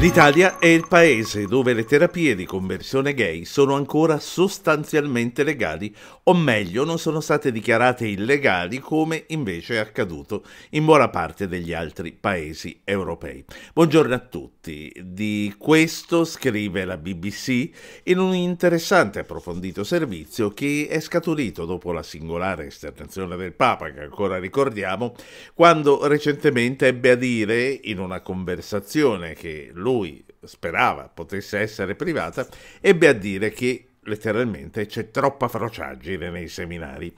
L'Italia è il paese dove le terapie di conversione gay sono ancora sostanzialmente legali, o meglio non sono state dichiarate illegali come invece è accaduto in buona parte degli altri paesi europei. Buongiorno a tutti, di questo scrive la BBC in un interessante e approfondito servizio che è scaturito dopo la singolare esternazione del Papa che ancora ricordiamo, quando recentemente ebbe a dire in una conversazione che lui sperava potesse essere privata, ebbe a dire che letteralmente c'è troppa frociaggine nei seminari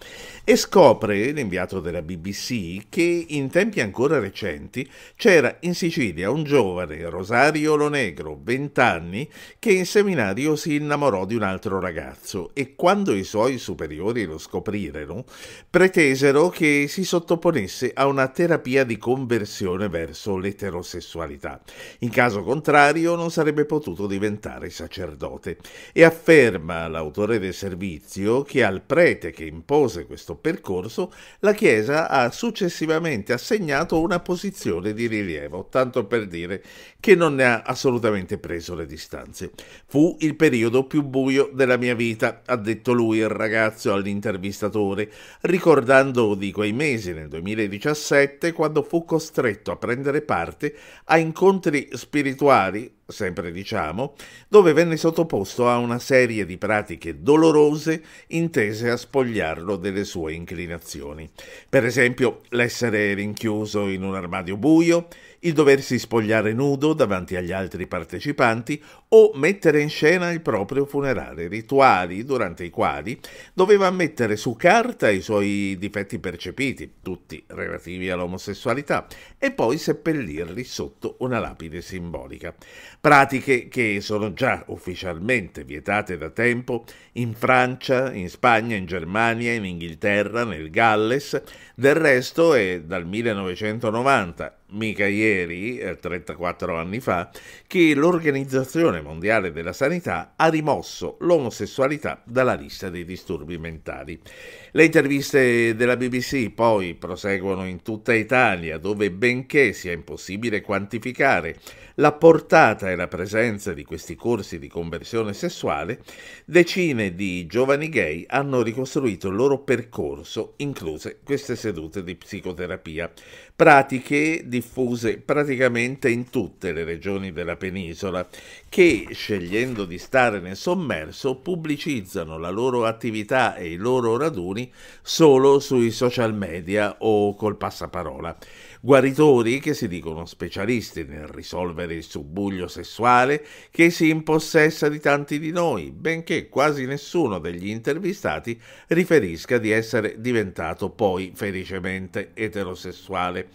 e scopre l'inviato della BBC che in tempi ancora recenti c'era in Sicilia un giovane Rosario Lonegro, 20 anni, che in seminario si innamorò di un altro ragazzo e quando i suoi superiori lo scoprirono pretesero che si sottoponesse a una terapia di conversione verso l'eterosessualità. In caso contrario non sarebbe potuto diventare sacerdote e afferma l'autore del servizio che al prete che impose questo percorso la Chiesa ha successivamente assegnato una posizione di rilievo, tanto per dire che non ne ha assolutamente preso le distanze. Fu il periodo più buio della mia vita, ha detto lui il ragazzo all'intervistatore, ricordando di quei mesi nel 2017 quando fu costretto a prendere parte a incontri spirituali sempre diciamo, dove venne sottoposto a una serie di pratiche dolorose intese a spogliarlo delle sue inclinazioni. Per esempio, l'essere rinchiuso in un armadio buio, il doversi spogliare nudo davanti agli altri partecipanti o mettere in scena il proprio funerale, rituali durante i quali doveva mettere su carta i suoi difetti percepiti, tutti relativi all'omosessualità, e poi seppellirli sotto una lapide simbolica. Pratiche che sono già ufficialmente vietate da tempo in Francia, in Spagna, in Germania, in Inghilterra, nel Galles, del resto è dal 1990 mica ieri, 34 eh, anni fa, che l'Organizzazione Mondiale della Sanità ha rimosso l'omosessualità dalla lista dei disturbi mentali. Le interviste della BBC poi proseguono in tutta Italia, dove benché sia impossibile quantificare la portata e la presenza di questi corsi di conversione sessuale, decine di giovani gay hanno ricostruito il loro percorso, incluse queste sedute di psicoterapia, pratiche di diffuse praticamente in tutte le regioni della penisola, che, scegliendo di stare nel sommerso, pubblicizzano la loro attività e i loro raduni solo sui social media o col passaparola. Guaritori che si dicono specialisti nel risolvere il subbuglio sessuale che si impossessa di tanti di noi, benché quasi nessuno degli intervistati riferisca di essere diventato poi felicemente eterosessuale.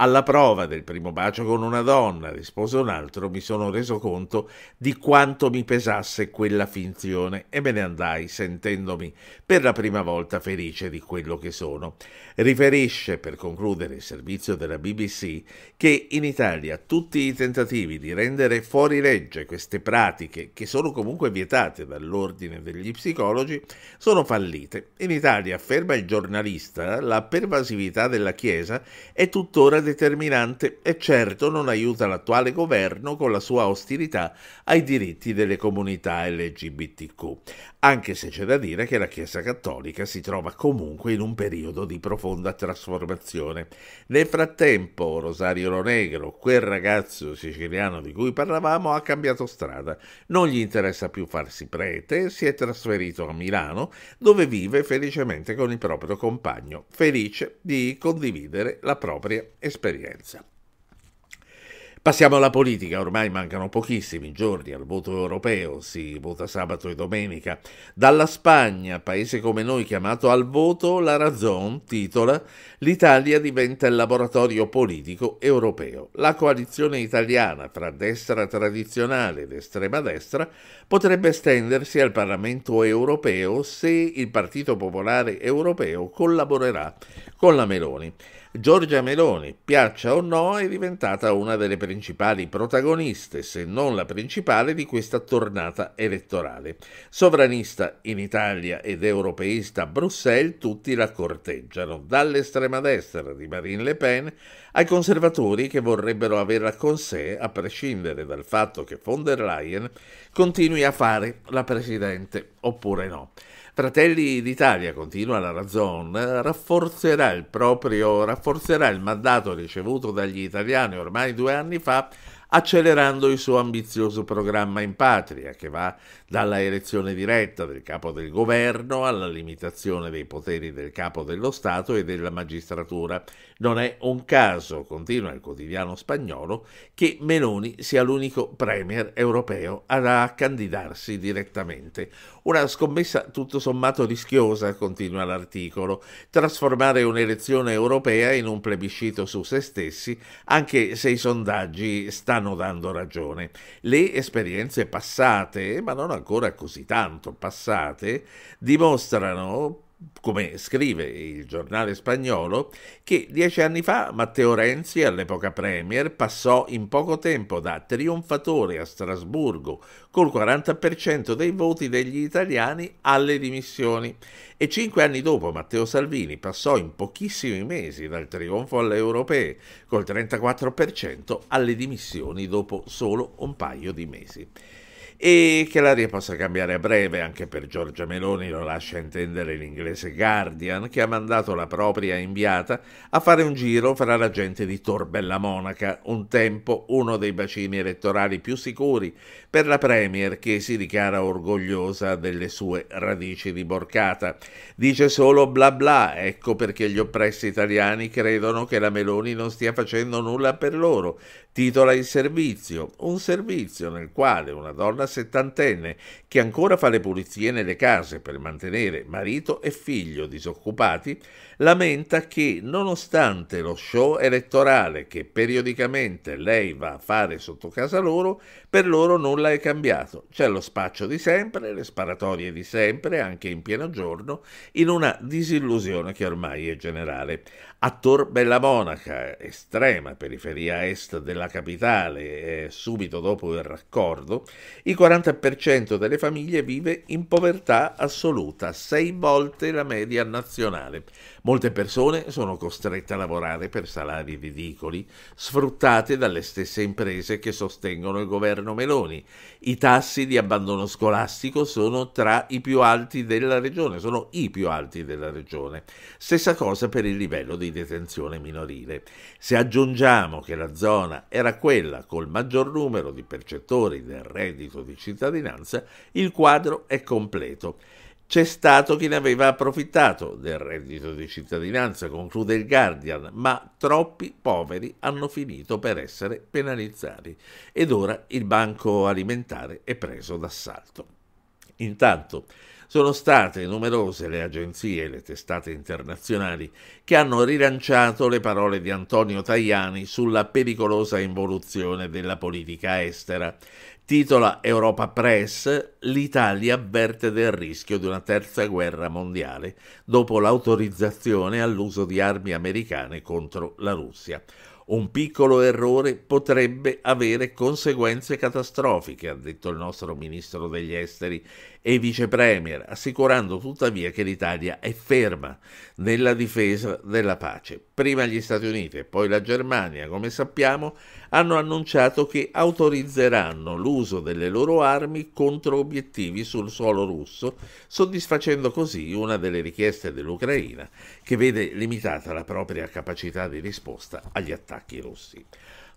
Alla prova del primo bacio con una donna, rispose un altro, mi sono reso conto di quanto mi pesasse quella finzione e me ne andai sentendomi per la prima volta felice di quello che sono. Riferisce, per concludere, il servizio della BBC che in Italia tutti i tentativi di rendere fuori legge queste pratiche, che sono comunque vietate dall'ordine degli psicologi, sono fallite. In Italia, afferma il giornalista, la pervasività della Chiesa è tuttora determinante e certo non aiuta l'attuale governo con la sua ostilità ai diritti delle comunità LGBTQ, anche se c'è da dire che la Chiesa Cattolica si trova comunque in un periodo di profonda trasformazione. Nel frattempo Rosario Lonegro, quel ragazzo siciliano di cui parlavamo, ha cambiato strada. Non gli interessa più farsi prete, si è trasferito a Milano, dove vive felicemente con il proprio compagno, felice di condividere la propria esperienza esperienza. Passiamo alla politica, ormai mancano pochissimi giorni al voto europeo, si vota sabato e domenica. Dalla Spagna, paese come noi chiamato al voto, la Razzon titola L'Italia diventa il laboratorio politico europeo. La coalizione italiana tra destra tradizionale ed estrema destra potrebbe estendersi al Parlamento europeo se il Partito Popolare Europeo collaborerà con la Meloni. Giorgia Meloni, piaccia o no, è diventata una delle principali protagoniste, se non la principale, di questa tornata elettorale. Sovranista in Italia ed europeista a Bruxelles, tutti la corteggiano, dall'estrema destra di Marine Le Pen ai conservatori che vorrebbero averla con sé, a prescindere dal fatto che von der Leyen continui a fare la presidente oppure no. Fratelli d'Italia, continua la Razzon, rafforzerà il proprio rafforzerà il mandato ricevuto dagli italiani ormai due anni fa accelerando il suo ambizioso programma in patria, che va dalla elezione diretta del capo del governo alla limitazione dei poteri del capo dello Stato e della magistratura. Non è un caso, continua il quotidiano spagnolo, che Meloni sia l'unico premier europeo a candidarsi direttamente. Una scommessa tutto sommato rischiosa, continua l'articolo, trasformare un'elezione europea in un plebiscito su se stessi, anche se i sondaggi stanno stanno dando ragione. Le esperienze passate, ma non ancora così tanto passate, dimostrano come scrive il giornale spagnolo, che dieci anni fa Matteo Renzi, all'epoca Premier, passò in poco tempo da trionfatore a Strasburgo col 40% dei voti degli italiani alle dimissioni e cinque anni dopo Matteo Salvini passò in pochissimi mesi dal trionfo alle europee col 34% alle dimissioni dopo solo un paio di mesi e che l'aria possa cambiare a breve anche per Giorgia Meloni lo lascia intendere l'inglese Guardian che ha mandato la propria inviata a fare un giro fra la gente di Torbella Monaca, un tempo uno dei bacini elettorali più sicuri per la Premier che si dichiara orgogliosa delle sue radici di Borcata. Dice solo bla bla, ecco perché gli oppressi italiani credono che la Meloni non stia facendo nulla per loro, Titola il servizio, un servizio nel quale una donna settantenne che ancora fa le pulizie nelle case per mantenere marito e figlio disoccupati lamenta che nonostante lo show elettorale che periodicamente lei va a fare sotto casa loro, per loro nulla è cambiato. C'è lo spaccio di sempre, le sparatorie di sempre, anche in pieno giorno, in una disillusione che ormai è generale. Attor Bella Monaca, estrema periferia est della capitale eh, subito dopo il raccordo, il 40% delle famiglie vive in povertà assoluta, sei volte la media nazionale. Molte persone sono costrette a lavorare per salari ridicoli, sfruttate dalle stesse imprese che sostengono il governo Meloni. I tassi di abbandono scolastico sono tra i più alti della regione, sono i più alti della regione. Stessa cosa per il livello di detenzione minorile. Se aggiungiamo che la zona è era quella col maggior numero di percettori del reddito di cittadinanza, il quadro è completo. C'è stato chi ne aveva approfittato del reddito di cittadinanza, conclude il Guardian, ma troppi poveri hanno finito per essere penalizzati ed ora il banco alimentare è preso d'assalto. Intanto sono state numerose le agenzie e le testate internazionali che hanno rilanciato le parole di Antonio Tajani sulla pericolosa involuzione della politica estera. Titola Europa Press, l'Italia avverte del rischio di una terza guerra mondiale dopo l'autorizzazione all'uso di armi americane contro la Russia. Un piccolo errore potrebbe avere conseguenze catastrofiche, ha detto il nostro ministro degli esteri, e vice premier, assicurando tuttavia che l'Italia è ferma nella difesa della pace. Prima gli Stati Uniti e poi la Germania, come sappiamo, hanno annunciato che autorizzeranno l'uso delle loro armi contro obiettivi sul suolo russo, soddisfacendo così una delle richieste dell'Ucraina che vede limitata la propria capacità di risposta agli attacchi russi.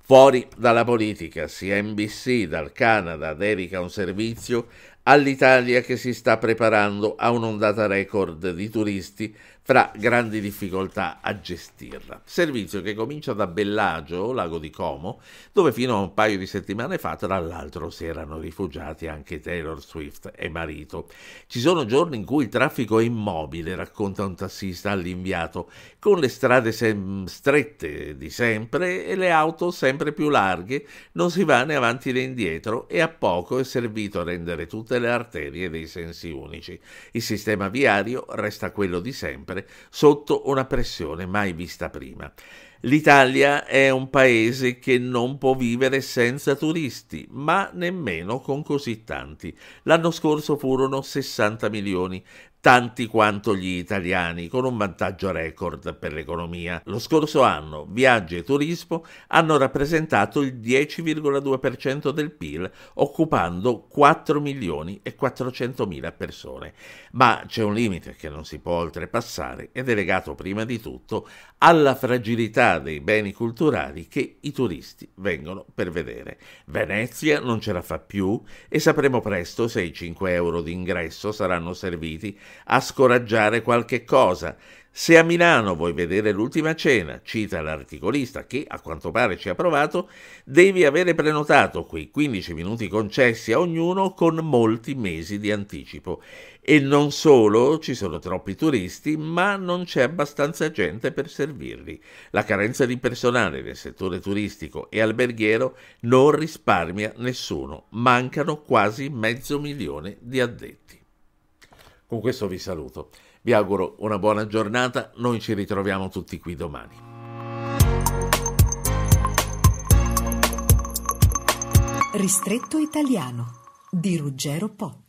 Fuori dalla politica, CNBC dal Canada dedica un servizio all'Italia che si sta preparando a un'ondata record di turisti fra grandi difficoltà a gestirla. Servizio che comincia da Bellagio, lago di Como, dove fino a un paio di settimane fa tra l'altro si erano rifugiati anche Taylor Swift e marito. Ci sono giorni in cui il traffico è immobile, racconta un tassista all'inviato, con le strade strette di sempre e le auto sempre più larghe, non si va né avanti né indietro e a poco è servito a rendere tutte le le arterie dei sensi unici. Il sistema viario resta quello di sempre, sotto una pressione mai vista prima. L'Italia è un paese che non può vivere senza turisti, ma nemmeno con così tanti. L'anno scorso furono 60 milioni, tanti quanto gli italiani, con un vantaggio record per l'economia. Lo scorso anno viaggi e turismo hanno rappresentato il 10,2% del PIL, occupando 4 milioni e 400 mila persone. Ma c'è un limite che non si può oltrepassare ed è legato prima di tutto alla fragilità dei beni culturali che i turisti vengono per vedere. Venezia non ce la fa più e sapremo presto se i 5 euro di ingresso saranno serviti a scoraggiare qualche cosa. Se a Milano vuoi vedere l'ultima cena, cita l'articolista che a quanto pare ci ha provato, devi avere prenotato quei 15 minuti concessi a ognuno con molti mesi di anticipo. E non solo ci sono troppi turisti, ma non c'è abbastanza gente per servirli. La carenza di personale nel settore turistico e alberghiero non risparmia nessuno, mancano quasi mezzo milione di addetti. Con questo vi saluto. Vi auguro una buona giornata, noi ci ritroviamo tutti qui domani. Ristretto italiano di Ruggero Po.